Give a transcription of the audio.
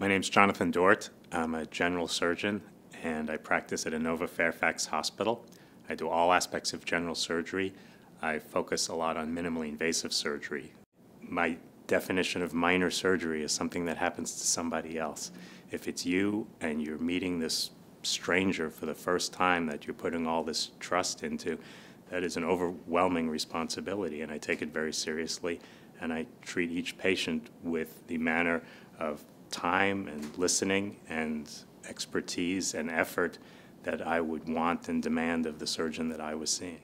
My name is Jonathan Dort. I'm a general surgeon and I practice at Inova Fairfax Hospital. I do all aspects of general surgery. I focus a lot on minimally invasive surgery. My definition of minor surgery is something that happens to somebody else. If it's you and you're meeting this stranger for the first time that you're putting all this trust into, that is an overwhelming responsibility, and I take it very seriously. And I treat each patient with the manner of time and listening and expertise and effort that I would want and demand of the surgeon that I was seeing.